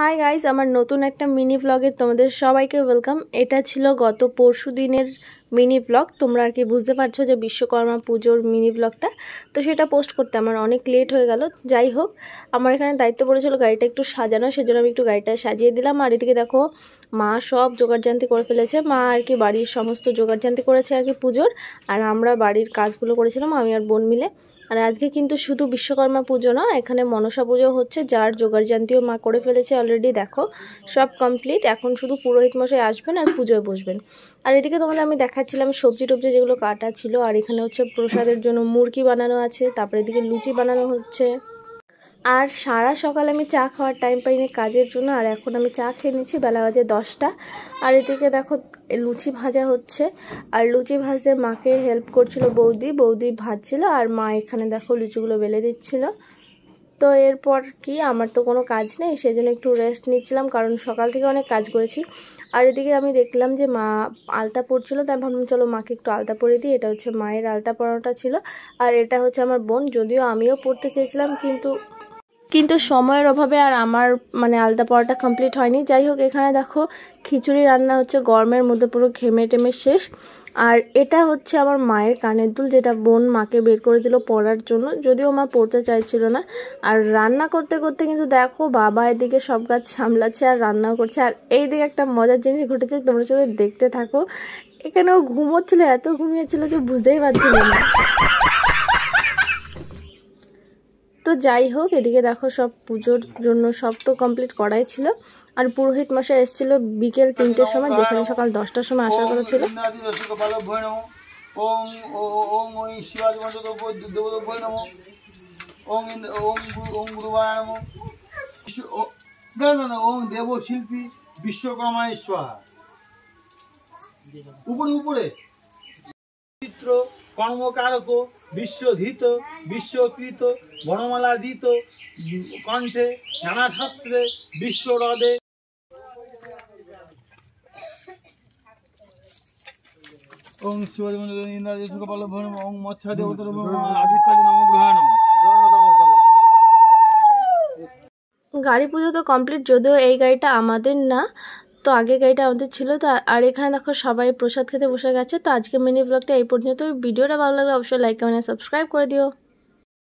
hi guys আমার নতুন একটা মিনি ব্লগে তোমাদের সবাইকে ওয়েলকাম এটা ছিল গত পরশু দিনের মিনি ব্লগ তোমরা আর কি বুঝতে পারছো যে বিশ্বকর্মা পুজোর মিনি ব্লগটা তো সেটা পোস্ট করতে আমার অনেক লেট হয়ে গেল যাই হোক আমার এখানে দায়িত্ব পড়েছিল গাড়িটা একটু সাজানো সেজন্য আমি একটু গাড়িটা সাজিয়ে দিলাম আর এদিকে দেখো মা সব জোগাড়জান্তি করে ফেলেছে মা আর কি বাড়ির সমস্ত জোগাড়জান্তি করেছে আর কি পুজোর আর আমরা বাড়ির কাজগুলো করেছিলাম আমি আর বোন মিলে আর আজকে কিন্তু শুধু বিশ্বকর্মা পুজো না এখানে মনসা পুজো হচ্ছে যার জোগাড় জানতিও মা করে ফেলেছে অলরেডি দেখো সব কমপ্লিট এখন শুধু পুরোহিত মশাই আসবেন আর পুজোয় বসবেন আর এদিকে তোমাদের আমি দেখাচ্ছিলাম সবজি টবজি যেগুলো কাটা ছিল আর এখানে হচ্ছে প্রসাদের জন্য মুরগি বানানো আছে তারপরে এদিকে লুচি বানানো হচ্ছে আর সারা সকাল আমি চা খাওয়ার টাইম পাইনি কাজের জন্য আর এখন আমি চা খেয়ে নিচ্ছি বেলা বাজে দশটা আর এদিকে দেখো লুচি ভাজা হচ্ছে আর লুচি ভাজতে মাকে হেল্প করছিল বৌদি বৌদি ভাজছিল আর মা এখানে দেখো লুচিগুলো বেলে দিচ্ছিল তো এরপর কি আমার তো কোনো কাজ নেই সেই জন্য একটু রেস্ট নিচ্ছিলাম কারণ সকাল থেকে অনেক কাজ করেছি আর এদিকে আমি দেখলাম যে মা আলতা পড়ছিলো তাই ভাবলাম চলো মাকে একটু আলতা পরে দিই এটা হচ্ছে মায়ের আলতা পড়ানোটা ছিল আর এটা হচ্ছে আমার বোন যদিও আমিও পড়তে চেয়েছিলাম কিন্তু কিন্তু সময়ের অভাবে আর আমার মানে আলদা পড়াটা কমপ্লিট হয়নি যাই হোক এখানে দেখো খিচুড়ি রান্না হচ্ছে গরমের মধ্যে পুরো ঘেমে টেমে শেষ আর এটা হচ্ছে আমার মায়ের কানের দুল যেটা বোন মাকে বের করে দিল পড়ার জন্য যদিও মা পড়তে চাইছিল না আর রান্না করতে করতে কিন্তু দেখো বাবা এদিকে সব কাজ সামলাচ্ছে আর রান্নাও করছে আর এইদিকে একটা মজার জিনিস ঘটেছে তোমরা চোখে দেখতে থাকো এখানে ও ঘুমোচ্ছিল এত ঘুমিয়েছিল যে বুঝতেই পারছিল না তো যাই হোক এদিকে দেখো সব পুজোর জন্য সব তো কমপ্লিট করাই ছিল আর পুরোহিত মশাই এসেছিল বিকেল তিনটের সময় যেখানে সকাল দশটার সময় আসা কথা ছিল দেব শিল্পী বিশ্বকর্মা ঈশ্বর উপরে উপরে চিত্র কর্মকারক বিশ্বধীত বিশ্বকৃত বনমালাদিত কণ্ঠে নানা শাস্ত্রে বিশ্বরদে ওং শিবাজি মন্দির সুখপাল ভৈরব ওং গাড়ি পুজো তো কমপ্লিট যদিও এই গাড়িটা আমাদের না তো আগে গাড়িটা আমাদের ছিল তো আর এখানে দেখো সবাই প্রসাদ খেতে বসে গেছে তো আজকে মিনি ব্লগটা এই পর্যন্ত ভিডিওটা ভালো লাগলে অবশ্যই লাইক কমেন্ট সাবস্ক্রাইব করে দিও